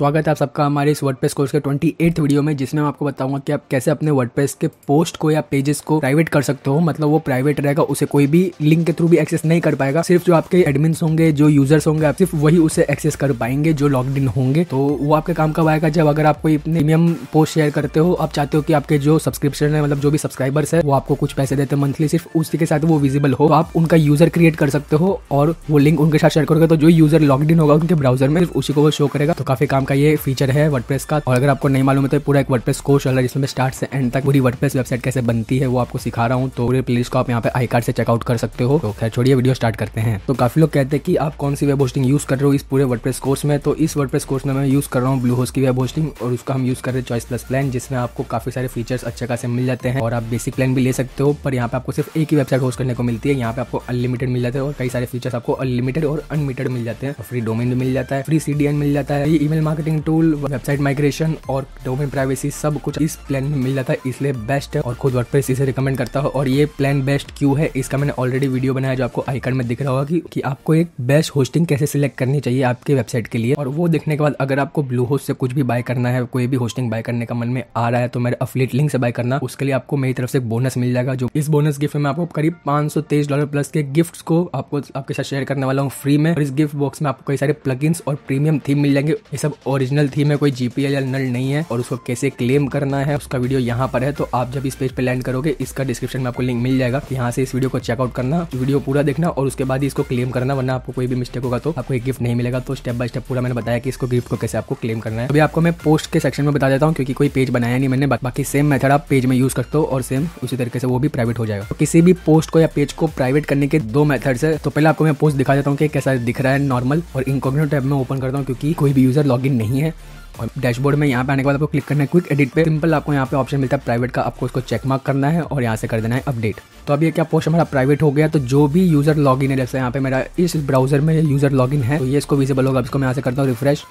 स्वागत है आप सबका हमारे इस वर्डप्रेस कोर्स के ट्वेंटी एट वीडियो में जिसमें मैं आपको बताऊंगा कि आप कैसे अपने वर्डप्रेस के पोस्ट को या पेजेस को प्राइवेट कर सकते हो मतलब वो प्राइवेट रहेगा उसे कोई भी लिंक के थ्रू भी एक्सेस नहीं कर पाएगा सिर्फ जो आपके एडमिन होंगे जो यूजर्स होंगे आप सिर्फ वही उसे एक्सेस कर पाएंगे जो लॉग इन होंगे तो वो आपके काम कब आएगा जब अगर आप कोई प्रीमियम पोस्ट शेयर करते हो आप चाहते हो कि आपके जो सब्सक्रिप्शन है मतलब जो भी सब्सक्राइबर्स है वो आपको कुछ पैसे देते हैं मंथली सिर्फ उसी के साथ वो विजिबल हो तो आप उनका यूजर क्रिएट कर सकते हो और वो लिंक उनके साथ शेयर करोगे तो जो यूजर लॉग इन होगा उनके ब्राउजर में उसी को वो शो करेगा तो काफी काम का ये फीचर है वर्डप्रेस का और अगर आपको नहीं मालूम है तो पूरा एक वर्डप्रेस कोर्स चल रहा है जिसमें स्टार्ट से एंड तक पूरी वर्डप्रेस वेबसाइट कैसे बनती है वो आपको सिखा रहा हूँ तो पूरे प्लेस को आप यहाँ पे आई कार्ड से चेकआउट कर सकते हो तो खैर छोड़िए वीडियो स्टार्ट करते हैं तो काफी लोग कहते हैं कि आप कौन सी वेब होस्टिंग यूज कर रहे हो इस पूरे वर्डप्रेस कोर्स में तो इस वर्ड कोर्स में मैं यूज कर रहा हूँ ब्लू होस्ट की वेब होस्टिंग और उसका हम यूज कर रहे हैं चॉइस प्लस प्लान जिसमें आपको काफी सारे फीचर्स अच्छे खासे मिल जाते हैं और आप बेसिक प्लान भी ले सकते हो पर यहाँ पे आपको सिर्फ एक ही वेबसाइट होस्ट करने को मिलती है यहाँ पे आपको अनलिमिटेड मिल जाते हैं और कई सारे फीचर्स आपको अनलिमिटेड और अनलिमिटेड मिल जाते हैं फ्री डोमेन भी मिल जाता है फ्री सी मिल जाता है email market marketing tool website migration और डोमेन प्राइवेसी सब कुछ इस प्लान में मिल जाता है इसलिए बेस्ट है और खुद वर्डप्रेस इसे रिकमेंड करता है और ये प्लान बेस्ट क्यों है इसका मैंने ऑलरेडी वीडियो बनाया जो आपको आईकन में दिख रहा होगा कि, कि आपको एक बेस्ट होस्टिंग कैसे सिलेक्ट करनी चाहिए आपके वेबसाइट के लिए और वो देखने के बाद अगर आपको ब्लू होस्ट से कुछ भी बाय करना है कोई भी होस्टिंग बाय करने का मन में आ रहा है तो मेरे अफिलेट लिंक से बाय करना उसके लिए आपको मेरी तरफ से बोनस मिल जाएगा जो इस बोनस गिफ्ट में आपको करीब पांच डॉलर प्लस के गिफ्ट को आपको आपके साथ शेयर करने वाला हूँ फ्री में और इस गिफ्ट बॉक्स में आपको कई सारे प्लगइन्स और प्रीमियम थीम मिल जाएंगे ये सब ओरिजिनल थीम है कोई जीपीएल या नल नहीं है और उसको कैसे क्लेम करना है उसका वीडियो यहाँ पर है तो आप जब इस पेज पर लैंड करोगे इसका डिस्क्रिप्शन में आपको लिंक मिल जाएगा यहाँ से इस वीडियो को चेकआउट करना वीडियो पूरा देखना और उसके बाद इसको क्लेम करना वरना आपको कोई भी मिस्टेक होगा तो आपको एक गिफ्ट नहीं मिलेगा तो स्टेप बाय स्टेप पूरा मैंने बताया कि इसको गिफ्ट को कैसे आपको क्लेम करना है अभी आपको मैं पोस्ट के सेक्शन में बता देता हूँ क्योंकि कोई पेज बनाया नहीं मैंने बाकी सेम मेथड आप पेज में यूज करते हो और सेम उसी तरीके से वो भी प्राइवेट हो जाएगा तो किसी भी पोस्ट को या पेज को प्राइवेट करने के दो मेथड्स है तो पहले आपको मैं पोस्ट दिखा देता हूँ कि कैसा दिख रहा है नॉर्मल और इनकॉग्निटो टैब में ओपन करता हूँ क्योंकि कोई भी यूजर लॉग लॉगिन नहीं है और डैशबोर्ड में यहाँ पे आने के बाद आपको क्लिक करना है क्विक एडिट पे सिंपल आपको यहाँ पे ऑप्शन मिलता है प्राइवेट का आपको उसको चेक मार्क करना है और यहाँ से कर देना है अपडेट तो अब ये क्या पोस्ट हमारा प्राइवेट हो गया तो जो भी यूजर लॉगिन है जैसे यहाँ पे मेरा इस ब्राउजर में यूजर लॉगिन है तो ये इसको विजिबल होगा इसको मैं यहाँ से करता हूँ रिफ्रेश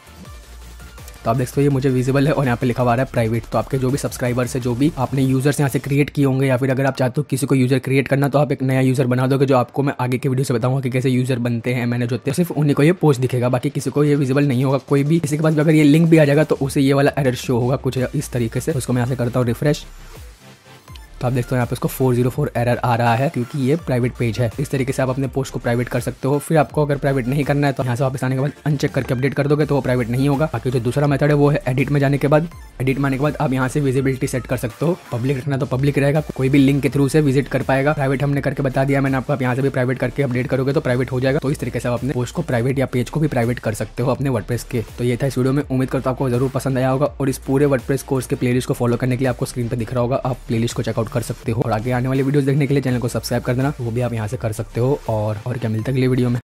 तो आप देख सकते हो ये मुझे विजिबल है और यहाँ पे लिखा हुआ है प्राइवेट तो आपके जो भी सब्सक्राइबर्स है जो भी आपने यूजर्स यहाँ से क्रिएट किए होंगे या फिर अगर आप चाहते हो किसी को यूजर क्रिएट करना तो आप एक नया यूजर बना दोगे जो आपको मैं आगे के वीडियो से बताऊंगा कि कैसे यूजर बनते हैं मैंने जो सिर्फ उन्हीं को ये पोस्ट दिखेगा बाकी किसी को ये विजिबल नहीं होगा कोई भी किसी के पास अगर ये लिंक भी आ जाएगा तो उसे ये वाला एडर शो होगा कुछ इस तरीके से तो उसको मैं यहाँ से करता हूँ रिफ्रेश तो आप देखते हो यहाँ पे इसको फोर जीरो फोर एरर आ रहा है क्योंकि ये प्राइवेट पेज है इस तरीके से आप अपने पोस्ट को प्राइवेट कर सकते हो फिर आपको अगर प्राइवेट नहीं करना है तो यहाँ से वापस आने के बाद अनचेक करके अपडेट कर दोगे तो वो प्राइवेट नहीं होगा बाकी जो दूसरा मेथड है वो है एडिट में जाने के बाद एडिट में आने के बाद आप यहाँ से विजिबिलिटी सेट कर सकते हो पब्लिक रखना तो पब्लिक रहेगा कोई भी लिंक के थ्रू से विजिट कर पाएगा प्राइवेट हमने करके बता दिया मैंने आपको आप यहाँ से भी प्राइवेट करके अपडेट करोगे तो प्राइवेट हो जाएगा तो इस तरीके से आप अपने पोस्ट को प्राइवेट या पेज को भी प्राइवेट कर सकते हो अपने वर्डप्रेस के तो ये था इस वीडियो में उम्मीद करता आपको जरूर पसंद आया होगा और इस पूरे वर्डप्रेस कोर्स के प्लेलिस्ट को फॉलो करने के लिए आपको स्क्रीन पर दिख रहा होगा आप प्लेलिस्ट को चेकआउट सपोर्ट कर सकते हो और आगे आने वाले वीडियोस देखने के लिए चैनल को सब्सक्राइब कर देना वो भी आप यहाँ से कर सकते हो और, और क्या मिलता है अगले वीडियो में